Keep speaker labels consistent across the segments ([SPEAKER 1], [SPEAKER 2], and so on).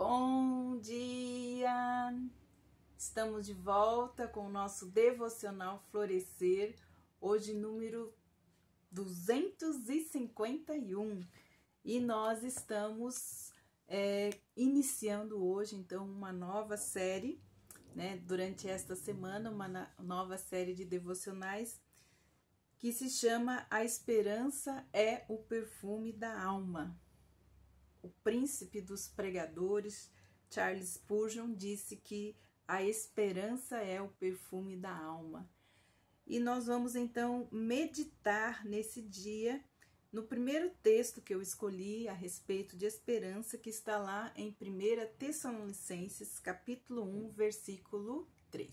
[SPEAKER 1] Bom dia! Estamos de volta com o nosso devocional Florescer, hoje número 251. E nós estamos é, iniciando hoje, então, uma nova série, né? Durante esta semana, uma nova série de devocionais que se chama A Esperança é o Perfume da Alma o príncipe dos pregadores, Charles Spurgeon, disse que a esperança é o perfume da alma. E nós vamos então meditar nesse dia no primeiro texto que eu escolhi a respeito de esperança, que está lá em 1 Tessalonicenses, capítulo 1, versículo 3.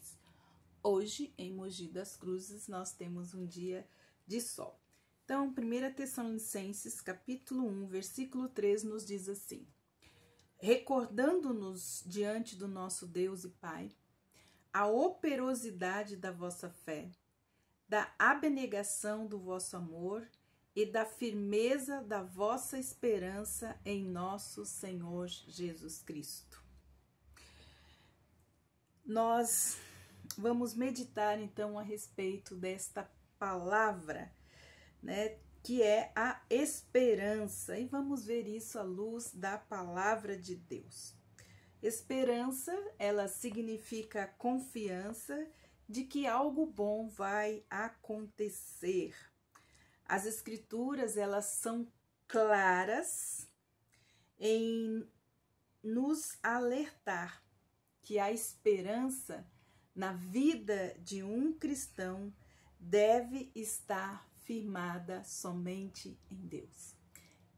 [SPEAKER 1] Hoje, em Mogi das Cruzes, nós temos um dia de sol. Então, 1 Tessalonicenses, capítulo 1, versículo 3, nos diz assim: Recordando-nos diante do nosso Deus e Pai, a operosidade da vossa fé, da abnegação do vosso amor e da firmeza da vossa esperança em nosso Senhor Jesus Cristo. Nós vamos meditar então a respeito desta palavra né? Que é a esperança. E vamos ver isso à luz da palavra de Deus. Esperança, ela significa confiança de que algo bom vai acontecer. As escrituras, elas são claras em nos alertar que a esperança na vida de um cristão deve estar firmada somente em Deus.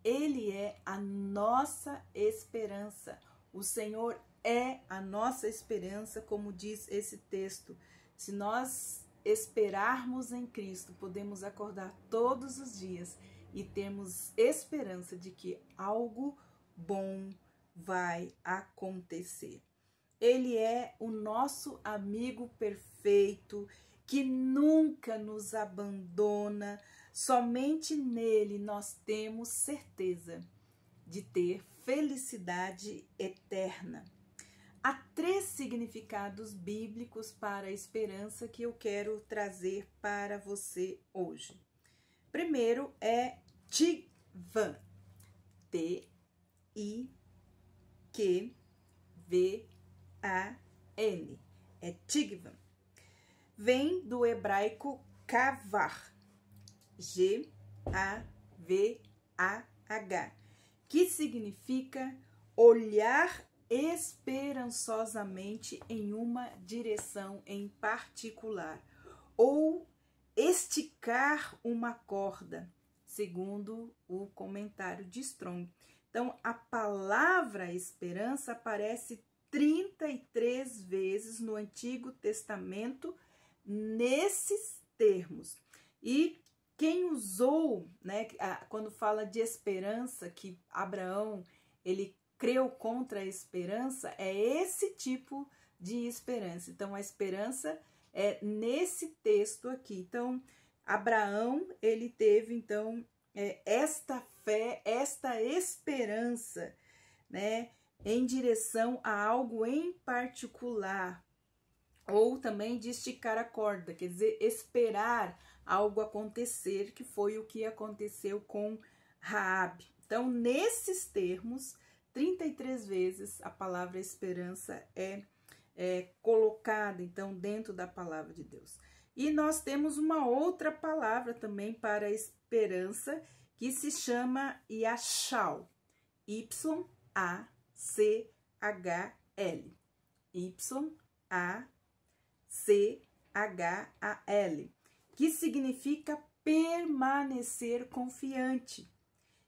[SPEAKER 1] Ele é a nossa esperança. O Senhor é a nossa esperança, como diz esse texto. Se nós esperarmos em Cristo, podemos acordar todos os dias e termos esperança de que algo bom vai acontecer. Ele é o nosso amigo perfeito que nunca nos abandona, somente nele nós temos certeza de ter felicidade eterna. Há três significados bíblicos para a esperança que eu quero trazer para você hoje. Primeiro é Tiva, T-I-Q-V-A-N, é Tigvan vem do hebraico cavar, G-A-V-A-H, que significa olhar esperançosamente em uma direção em particular ou esticar uma corda, segundo o comentário de Strong. Então, a palavra esperança aparece 33 vezes no Antigo Testamento nesses termos. E quem usou, né, quando fala de esperança, que Abraão ele creu contra a esperança, é esse tipo de esperança. Então, a esperança é nesse texto aqui. Então, Abraão ele teve então é, esta fé, esta esperança, né, em direção a algo em particular, ou também de esticar a corda, quer dizer, esperar algo acontecer, que foi o que aconteceu com Raab. Então, nesses termos, 33 vezes a palavra esperança é, é colocada, então, dentro da palavra de Deus. E nós temos uma outra palavra também para esperança, que se chama Yachal, Y-A-C-H-L, Y-A-C-H-L. C-H-A-L, que significa permanecer confiante.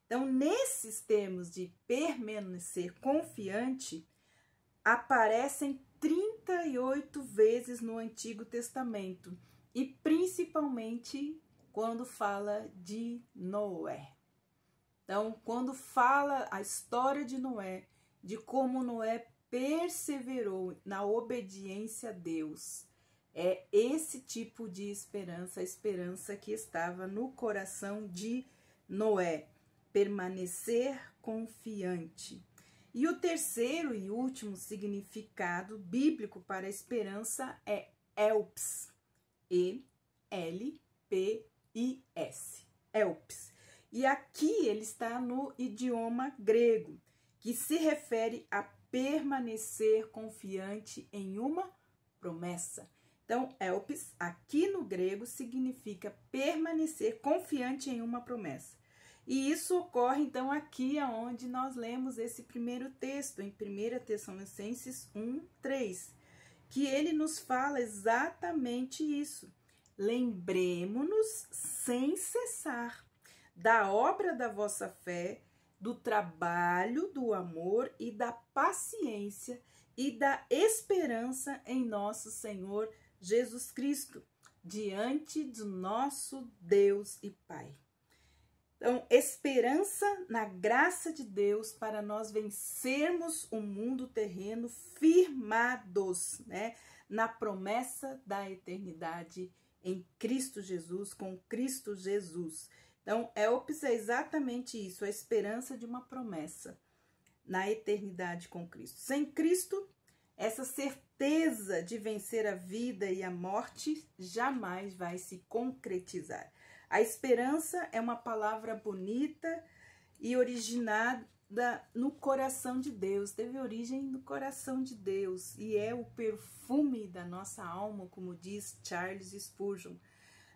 [SPEAKER 1] Então, nesses termos de permanecer confiante, aparecem 38 vezes no Antigo Testamento e principalmente quando fala de Noé. Então, quando fala a história de Noé, de como Noé perseverou na obediência a Deus, é esse tipo de esperança, a esperança que estava no coração de Noé, permanecer confiante. E o terceiro e último significado bíblico para esperança é ELPS. E L P I S. ELPS. E aqui ele está no idioma grego, que se refere a permanecer confiante em uma promessa. Então, elpis, aqui no grego, significa permanecer confiante em uma promessa. E isso ocorre, então, aqui aonde nós lemos esse primeiro texto, em 1 Tessalonicenses 1, 3, que ele nos fala exatamente isso. Lembremos-nos sem cessar da obra da vossa fé, do trabalho, do amor e da paciência e da esperança em nosso Senhor Jesus Cristo diante do nosso Deus e Pai. Então, esperança na graça de Deus para nós vencermos o mundo terreno firmados, né, na promessa da eternidade em Cristo Jesus, com Cristo Jesus. Então, é, é exatamente isso, a esperança de uma promessa na eternidade com Cristo. Sem Cristo, essa certeza de vencer a vida e a morte jamais vai se concretizar. A esperança é uma palavra bonita e originada no coração de Deus, teve origem no coração de Deus e é o perfume da nossa alma, como diz Charles Spurgeon.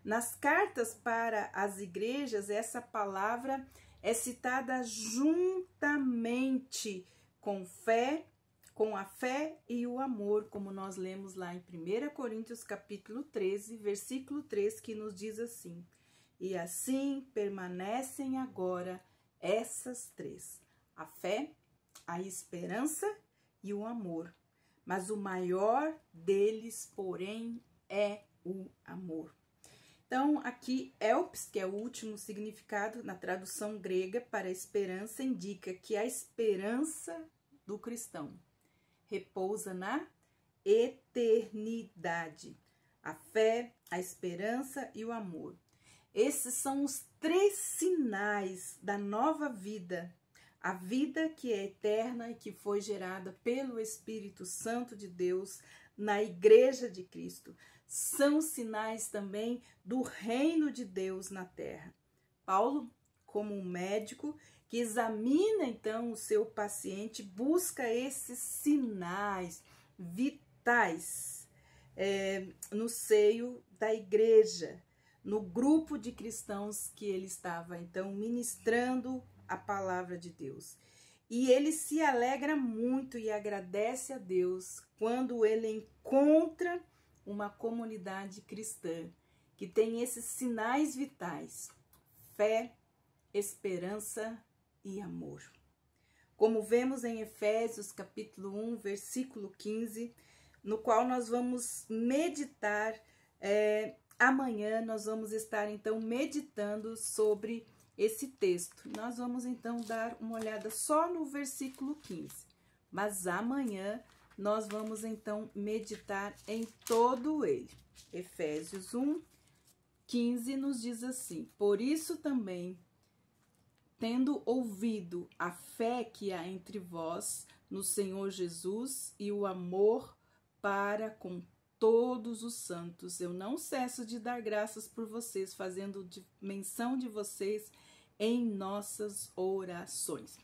[SPEAKER 1] Nas cartas para as igrejas, essa palavra é citada juntamente com fé, com a fé e o amor, como nós lemos lá em 1 Coríntios capítulo 13, versículo 3, que nos diz assim: E assim permanecem agora essas três: a fé, a esperança e o amor. Mas o maior deles, porém, é o amor. Então, aqui, Elps, que é o último significado na tradução grega para esperança, indica que a esperança do cristão, repousa na eternidade. A fé, a esperança e o amor. Esses são os três sinais da nova vida, a vida que é eterna e que foi gerada pelo Espírito Santo de Deus na Igreja de Cristo. São sinais também do reino de Deus na terra. Paulo como um médico que examina então o seu paciente, busca esses sinais vitais é, no seio da igreja, no grupo de cristãos que ele estava então ministrando a palavra de Deus. E ele se alegra muito e agradece a Deus quando ele encontra uma comunidade cristã que tem esses sinais vitais: fé, esperança e amor. Como vemos em Efésios capítulo 1, versículo 15, no qual nós vamos meditar. É, amanhã nós vamos estar então meditando sobre esse texto. Nós vamos então dar uma olhada só no versículo 15. Mas amanhã nós vamos então meditar em todo ele. Efésios 1, 15 nos diz assim: Por isso também tendo ouvido a fé que há entre vós no Senhor Jesus e o amor para com todos os santos. Eu não cesso de dar graças por vocês, fazendo menção de vocês em nossas orações.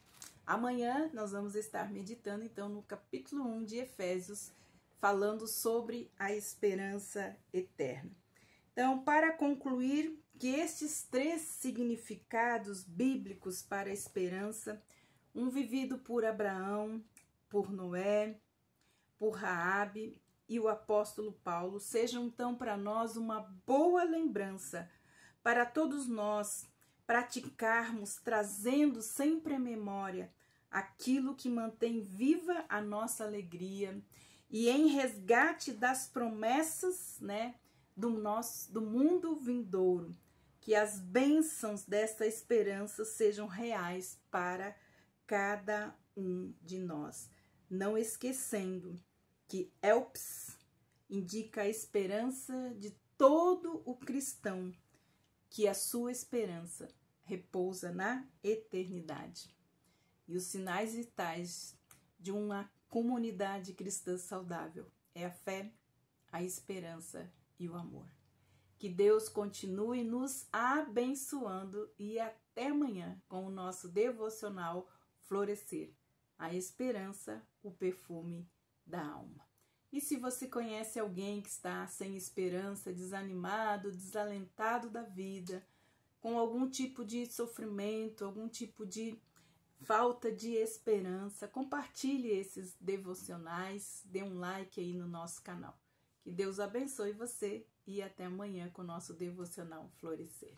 [SPEAKER 1] Amanhã nós vamos estar meditando então no capítulo 1 de Efésios, falando sobre a esperança eterna. Então, para concluir, que estes três significados bíblicos para a esperança, um vivido por Abraão, por Noé, por Raabe e o apóstolo Paulo, sejam então para nós uma boa lembrança para todos nós praticarmos trazendo sempre à memória aquilo que mantém viva a nossa alegria e em resgate das promessas, né, do nosso do mundo vindouro que as bênçãos dessa esperança sejam reais para cada um de nós. Não esquecendo que ELPS indica a esperança de todo o cristão, que a sua esperança repousa na eternidade. E os sinais vitais de uma comunidade cristã saudável é a fé, a esperança e o amor. Que Deus continue nos abençoando e até amanhã com o nosso devocional Florescer a esperança, o perfume da alma. E se você conhece alguém que está sem esperança, desanimado, desalentado da vida, com algum tipo de sofrimento, algum tipo de falta de esperança, compartilhe esses devocionais, dê um like aí no nosso canal. Que Deus abençoe você e até amanhã com o nosso devocional Florescer.